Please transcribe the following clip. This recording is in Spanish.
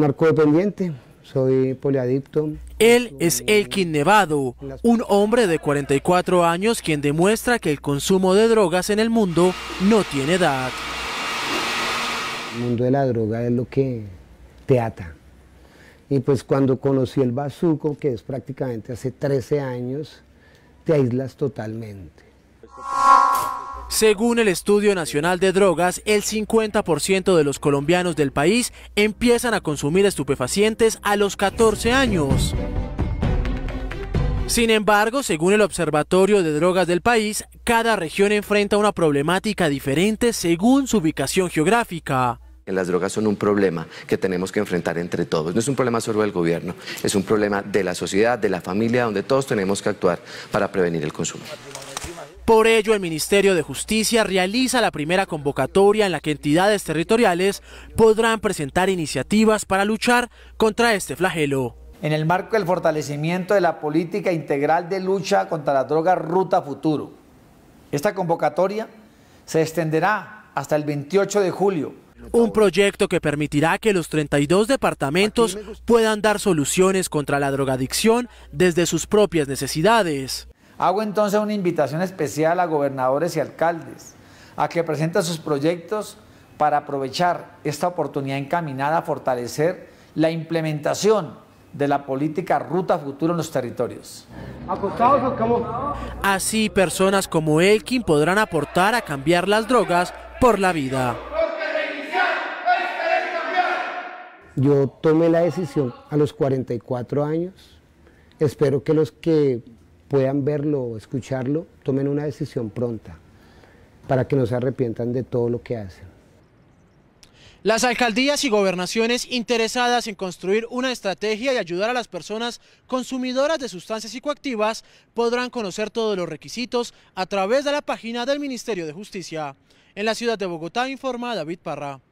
narcodependiente, soy poliadicto. Él es Elkin Nevado, un hombre de 44 años quien demuestra que el consumo de drogas en el mundo no tiene edad. El mundo de la droga es lo que te ata. Y pues cuando conocí el bazuco, que es prácticamente hace 13 años, te aíslas totalmente. Según el Estudio Nacional de Drogas, el 50% de los colombianos del país empiezan a consumir estupefacientes a los 14 años. Sin embargo, según el Observatorio de Drogas del país, cada región enfrenta una problemática diferente según su ubicación geográfica. Las drogas son un problema que tenemos que enfrentar entre todos. No es un problema solo del gobierno, es un problema de la sociedad, de la familia, donde todos tenemos que actuar para prevenir el consumo. Por ello, el Ministerio de Justicia realiza la primera convocatoria en la que entidades territoriales podrán presentar iniciativas para luchar contra este flagelo. En el marco del fortalecimiento de la política integral de lucha contra la droga Ruta Futuro, esta convocatoria se extenderá hasta el 28 de julio un proyecto que permitirá que los 32 departamentos puedan dar soluciones contra la drogadicción desde sus propias necesidades. Hago entonces una invitación especial a gobernadores y alcaldes a que presenten sus proyectos para aprovechar esta oportunidad encaminada a fortalecer la implementación de la política Ruta Futuro en los territorios. Así personas como Elkin podrán aportar a cambiar las drogas por la vida. Yo tomé la decisión a los 44 años. Espero que los que puedan verlo, escucharlo, tomen una decisión pronta para que no se arrepientan de todo lo que hacen. Las alcaldías y gobernaciones interesadas en construir una estrategia y ayudar a las personas consumidoras de sustancias psicoactivas podrán conocer todos los requisitos a través de la página del Ministerio de Justicia. En la ciudad de Bogotá informa David Parra.